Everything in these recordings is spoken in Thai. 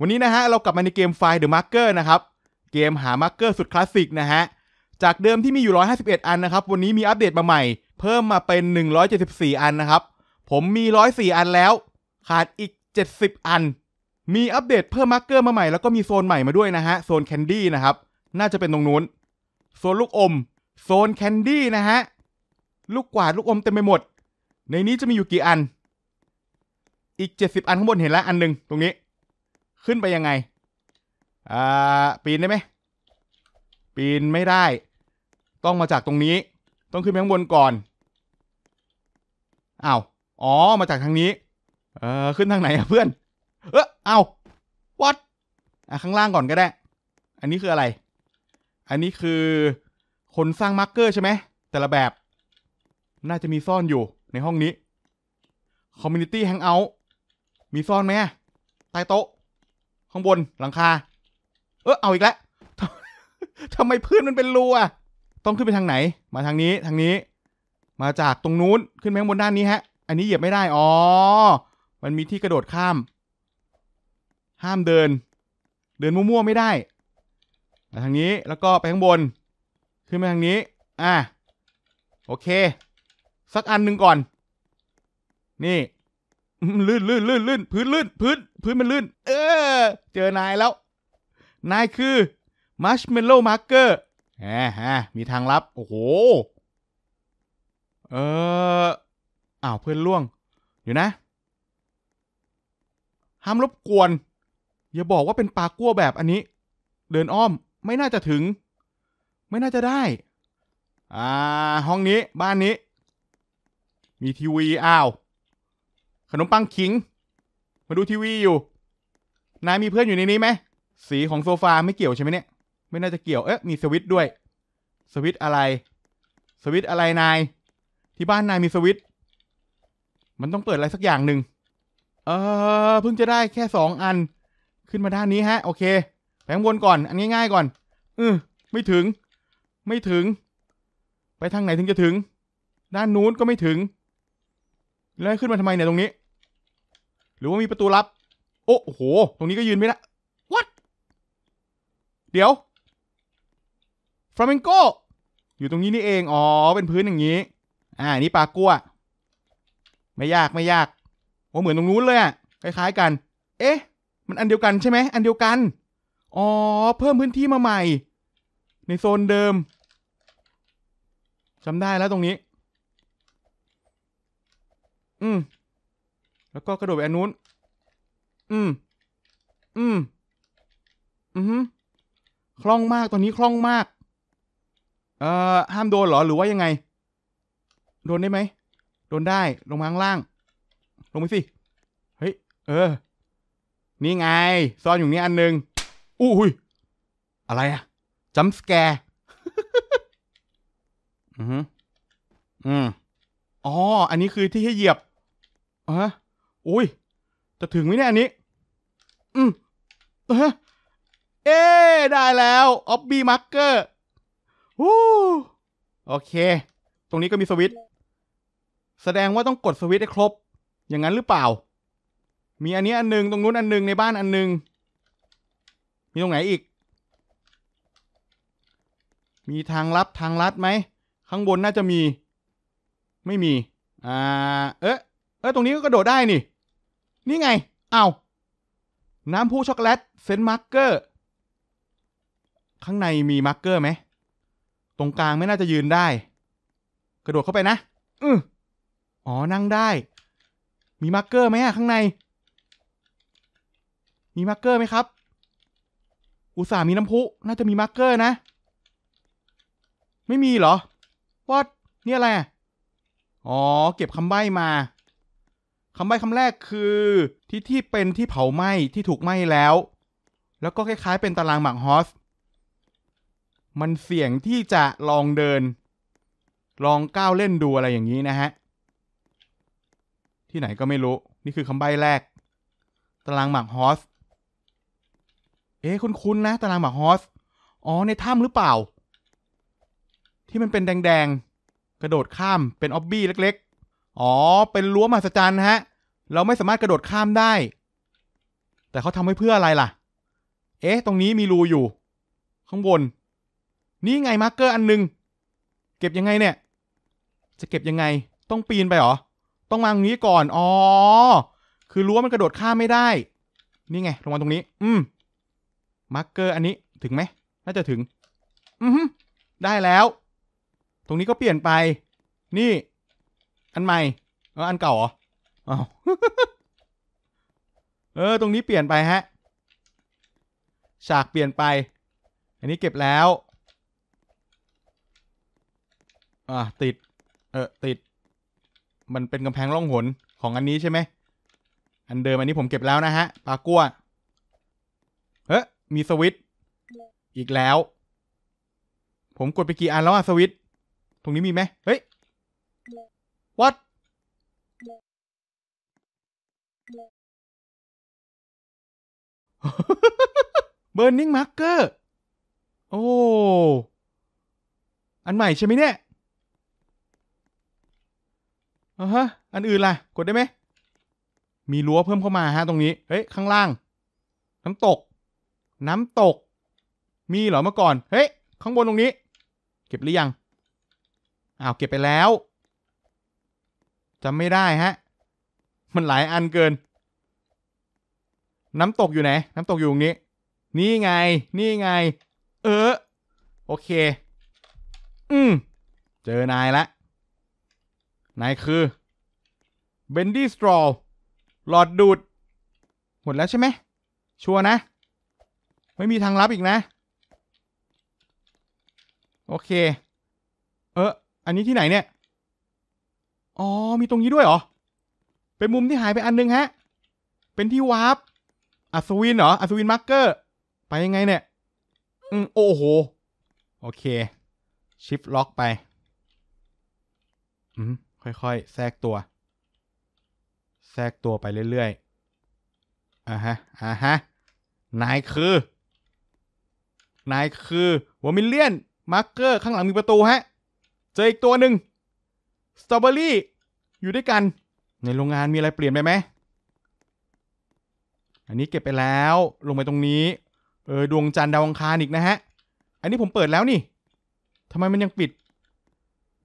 วันนี้นะฮะ เรากลับมาในเกมไฟล์เดอะมาร์เกอร์นะครับ เกมหามาร์เกอร์สุดคลาสสิกนะฮะ จากเดิมที่มีอยู่151 อันนะครับ วันนี้มีอัปเดตมาใหม่เพิ่มมาเป็น 174 อันนะครับ ผมมี 104 อันแล้ว ขาดอีก 70 อัน มีอัปเดตเพิ่มมาร์เกอร์มาใหม่แล้วก็มีโซนใหม่มาด้วยนะฮะ โซนแคนดี้นะครับ น่าจะเป็นตรงนู้นโซนลูกอม โซนแคนดี้นะฮะ ลูกกวาดลูกอมเต็มไปหมด ในนี้จะมีอยู่กี่อันอีก 70 อันข้างบนเห็นแล้วอันหนึ่งตรงนี้ขึ้นไปยังไง อ่า ปีนได้ไหมปีนไม่ได้ ต้องมาจากตรงนี้ ต้องขึ้นไปข้างบนก่อนอ้าวอ๋อ มาจากทางนี้ เออขึ้นทางไหนอะเพื่อน เอ้อเอาวัดอ่ะข้างล่างก่อนก็ได้ อันนี้คืออะไร อันนี้คือคนสร้างมาร์กเกอร์ใช่ไหม แต่ละแบบ น่าจะมีซ่อนอยู่ในห้องนี้ คอมม m นิตี้แฮงเอาท์ มีซ่อนไหมใต้โต๊ะข้างบนหลังคาเออเอาอีกแล้วทำไมพื้นมันเป็นรูอะต้องขึ้นไปทางไหน มาทางนี้ทางนี้ มาจากตรงนู้นขึ้นไปข้างบนด้านนี้ฮะ อันนี้เหยียบไม่ได้อ๋อ มันมีที่กระโดดข้าม ห้ามเดิน เดินมั่วๆไม่ได้ มาทางนี้แล้วก็ไปข้างบน ขึ้นไปทางนี้อ่ะโอเคสักอันหนึ่งก่อน นี่ลื่นลื่นลื่นลื่นพื้นลื่นพื้นพื้นมันลื่น เออเจอนายแล้ว นายคือมัชเมลโล่มาร์เกอร์แฮะมีทางลับ โอ้โห เอออ้าวเพื่อนล่วง อยู่นะ ห้ามรบกวน อย่าบอกว่าเป็นปลากั้วแบบอันนี้ เดินอ้อมไม่น่าจะถึง ไม่น่าจะได้ อ่าห้องนี้บ้านนี้ มีทีวีอ้าวขนมปังขิง มาดูทีวีอยู่ นายมีเพื่อนอยู่ในนี้ไหมสีของโซฟาไม่เกี่ยวใช่ไหมเนี่ย ไม่น่าจะเกี่ยว เอ๊ะ มีสวิตด้วย สวิตอะไร สวิตอะไรนาย ที่บ้านนายมีสวิต มันต้องเปิดอะไรสักอย่างหนึ่งเออเพิ่งจะได้แค่สองอัน ขึ้นมาด้านนี้ฮะ โอเค ไปข้างบนก่อน อันง่าย ๆก่อนอือไม่ถึง ไม่ถึง ไปทางไหนถึงจะถึง ด้านนู้นก็ไม่ถึงแล้วขึ้นมาทำไมเนี่ยตรงนี้ หรือว่ามีประตูลับ โอ้โห ตรงนี้ก็ยืนไม่ได้ what เดี๋ยวฟลามิงโกอยู่ตรงนี้นี่เอง อ๋อเป็นพื้นอย่างนี้ อ่า นี่ปลากัว ไม่ยากไม่ยากโอ้เหมือนตรงนู้นเลยอะคล้ายๆกัน เอ๊ะ มันอันเดียวกันใช่ไหมอันเดียวกัน อ๋อ เพิ่มพื้นที่มาใหม่ ในโซนเดิมจำได้แล้วตรงนี้ืมแล้วก็กระโดดไปอันนู้น อืม อืมอืมคล่องมากตอนนี้คล่องมาก เอ่อ ห้ามโดนเหรอหรือว่ายังไง โดนได้ไหม โดนได้ ลงมาข้างล่าง ลงไปสิ เฮ้ย เออ นี่ไงซ่อนอยู่นี่อันหนึ่งอู้หุยอะไรอะจัมสแกร์อืมอืมอ๋อ อันนี้คือที่ให้เหยียบฮะอุ้ย จะถึงไหมเนี่ยอันนี้อืมเอ้ได้แล้ว ออบบี้มาร์เกอร์ฮู้โอเค ตรงนี้ก็มีสวิต แสดงว่าต้องกดสวิตให้ครบ อย่างนั้น หรือเปล่า มีอันนี้อันนึง ตรงนู้นอันนึงในบ้านอันนึง มีตรงไหนอีก มีทางลับทางลัดไหม ข้างบนน่าจะมี ไม่มี อ่า เอ๊ะเอ้ยตรงนี้ก็กระโดดได้นี่ นี่ไง เอาน้ำพุช็อกโกแลตเซนมาร์เกอร์ ข้างในมีมาร์เกอร์ไหม ตรงกลางไม่น่าจะยืนได้ กระโดดเข้าไปนะอืออ๋อ นั่งได้ มีมาร์เกอร์ไหมอะข้างใน มีมาร์เกอร์ไหมครับ อุตส่าห์มีน้ำพุน่าจะมีมาร์เกอร์ นะ ไม่มีเหรอ วัดนี่อะไรออ๋อ เก็บคำใบ้มาคำใบ้คำแรกคือที่ที่เป็นที่เผาไหม้ที่ถูกไหม้แล้ว แล้วก็คล้ายๆเป็นตารางหมากฮอส มันเสี่ยงที่จะลองเดิน ลองก้าวเล่นดูอะไรอย่างนี้นะฮะที่ไหนก็ไม่รู้นี่คือคำใบ้แรก ตารางหมากฮอสเอ๊ะคุคุๆนะตารางหมากฮอสอ๋อในถ้ำหรือเปล่า ที่มันเป็นแดงๆกระโดดข้ามเป็นออบบี้เล็กอ๋อ เป็นรั้วมหัศจรรย์ฮะ เราไม่สามารถกระโดดข้ามได้ แต่เขาทำไว้เพื่ออะไรล่ะ เอ๊ะ ตรงนี้มีรูอยู่ ข้างบน นี่ไงมาร์กเกอร์อันหนึ่ง เก็บยังไงเนี่ย จะเก็บยังไง ต้องปีนไปหรอ ต้อง มาตรงนี้ก่อน อ๋อ คือรั้วมันกระโดดข้ามไม่ได้ นี่ไง ลงมาตรงนี้ อืมมาร์กเกอร์อันนี้ ถึงไหม น่าจะถึง อืมได้แล้ว ตรงนี้ก็เปลี่ยนไป นี่อันใหม่ออันเก่าเหรอเออตรงนี้เปลี่ยนไปฮะฉากเปลี่ยนไป อันนี้เก็บแล้วอ่ะติดเออติด มันเป็นกำแพงล่องหนของอันนี้ใช่ไหม อันเดิมอันนี้ผมเก็บแล้วนะฮะปลากัวเฮ้ยมีสวิตอีกแล้ว ผมกดไปกี่อันแล้วอะสวิตตรงนี้มีไหมเฮ้ย what เบอร์นิงมาร์เกอร์โอ้อันใหม่ใช่ไหมเนี่ยอ่ะฮะอันอื่นล่ะ กดได้ไหมมีรั้วเพิ่มเข้ามาฮะตรงนี้เฮ้ยข้างล่าง น้ำตก น้ำตก มีเหรอเมื่อก่อน เฮ้ยข้างบนตรงนี้ เก็บหรือยังอ้าวเก็บไปแล้วจำไม่ได้ฮะ มันหลายอันเกิน น้ำตกอยู่ไหน น้ำตกอยู่ตรงนี้ นี่ไง นี่ไง เออ โอเค อืม เจอนายละ นายคือเบนดี้สตรอลหลอดดูด หมดแล้วใช่ไหม ชัวร์นะ ไม่มีทางลับอีกนะ โอเค เออ อันนี้ที่ไหนเนี่ยอ๋อมีตรงนี้ด้วยเหรอ เป็นมุมที่หายไปอันนึงฮะ เป็นที่วาร์ปอัศวินเหรอ อัศวินมาร์กเกอร์ ไปยังไงเนี่ยอืมโอ้โห โอเคชิปล็อกไปอืมค่อยๆแทรกตัว แทรกตัวไปเรื่อยๆอ่าฮะอ่าฮะ นายคือ นายคือวอมิเลียนมาร์กเกอร์ข้างหลังมีประตูฮะเจออีกตัวหนึ่งสตรอเบอรี่อยู่ด้วยกัน ในโรงงานมีอะไรเปลี่ยนไปไหม อันนี้เก็บไปแล้ว ลงไปตรงนี้เออดวงจันทร์ดาวังคารอีกนะฮะ อันนี้ผมเปิดแล้วนี่ทำไมมันยังปิด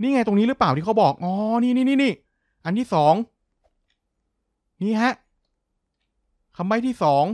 นี่ไงตรงนี้หรือเปล่าที่เขาบอกอ๋อนี่นี่นี่นี่ อันที่สองนี่ฮะคำใบที่สอง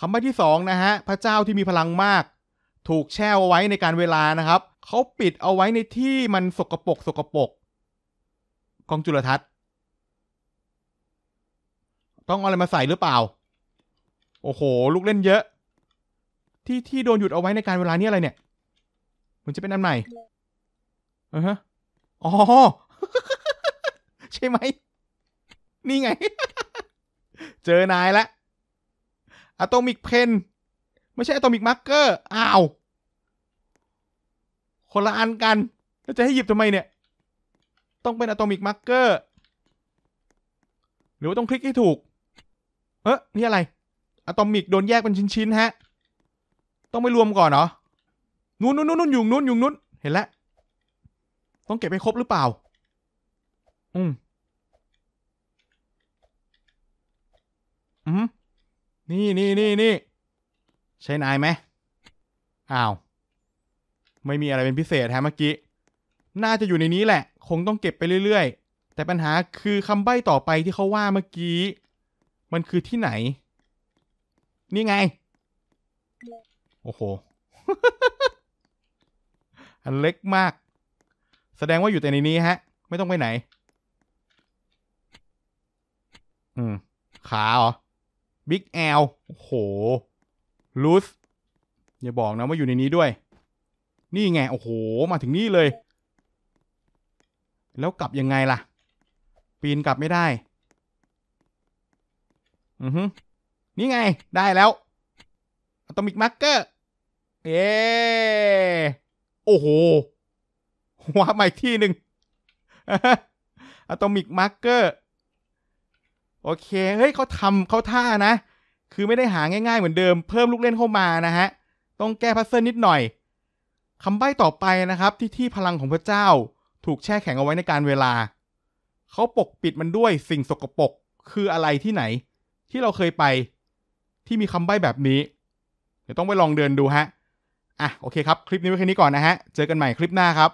คำใบที่สองนะฮะ พระเจ้าที่มีพลังมาก ถูกแช่เอาไว้ในการเวลานะครับเขาปิดเอาไว้ในที่มันสกปรกสกปรกกล้องจุลทรรศน์ ต้องอะไรมาใส่หรือเปล่า โอ้โห ลูกเล่นเยอะ ที่ที่โดนหยุดเอาไว้ในการเวลานี้อะไรเนี่ย มันจะเป็นอันใหม่ออฮะอ๋อ ใช่ไหม นี่ไง เจอนายละอะตอมิกเพนไม่ใช่อะตอมิกมาร์กเกอร์อ้าว คนละอันกัน แล้วจะให้หยิบทำไมเนี่ยต้องเป็นอะตอมิกมาร์เกอร์ หรือว่าต้องคลิกให้ถูก เอ๊ะ นี่อะไรอะตอมิกโดนแยกเป็นชิ้นๆ ฮะ ต้องไปรวมก่อนเหรอนู้นนู้นนู้นยุงนู้นยุงนู้นเห็นแล้วต้องเก็บให้ครบหรือเปล่า อืมอืมนี่นี่นี่นี่ใช้นายไหมอ้าว ไม่มีอะไรเป็นพิเศษฮะเมื่อกี้น่าจะอยู่ในนี้แหละ คงต้องเก็บไปเรื่อยๆ แต่ปัญหาคือคำใบ้ต่อไปที่เขาว่าเมื่อกี้ มันคือที่ไหน นี่ไง โอ้โห อันเล็กมาก แสดงว่าอยู่แต่ในนี้ฮะ ไม่ต้องไปไหน อืม ขาเหรอ บิ๊กแอล โอ้โห ลูสอย่าบอกนะว่าอยู่ในนี้ด้วย นี่ไง โอ้โห มาถึงนี่เลยแล้วกลับยังไงล่ะ ปีนกลับไม่ได้ อือฮึนี่ไงได้แล้วอะตอมิกมาร์กเกอร์เย้โอ้โหว้าใหม่ที่หนึ่งอะตอมิกมาร์กเกอร์โอเค เฮ้ยเขาทำเขาท่านะคือไม่ได้หาง่ายๆเหมือนเดิมเพิ่มลูกเล่นเข้ามานะ ฮะ ต้องแก้พัซเซิลนิดหน่อยคำใบ้ต่อไปนะครับ ที่ที่พลังของพระเจ้าถูกแช่แข็งเอาไว้ในการเวลา เขาปกปิดมันด้วยสิ่งสกปรกคืออะไรที่ไหน ที่เราเคยไปที่มีคำใบ้แบบนี้ เดี๋ยวต้องไปลองเดินดูฮะ อ่ะ โอเคครับคลิปนี้ไว้แค่นี้ก่อนนะฮะ เจอกันใหม่คลิปหน้าครับ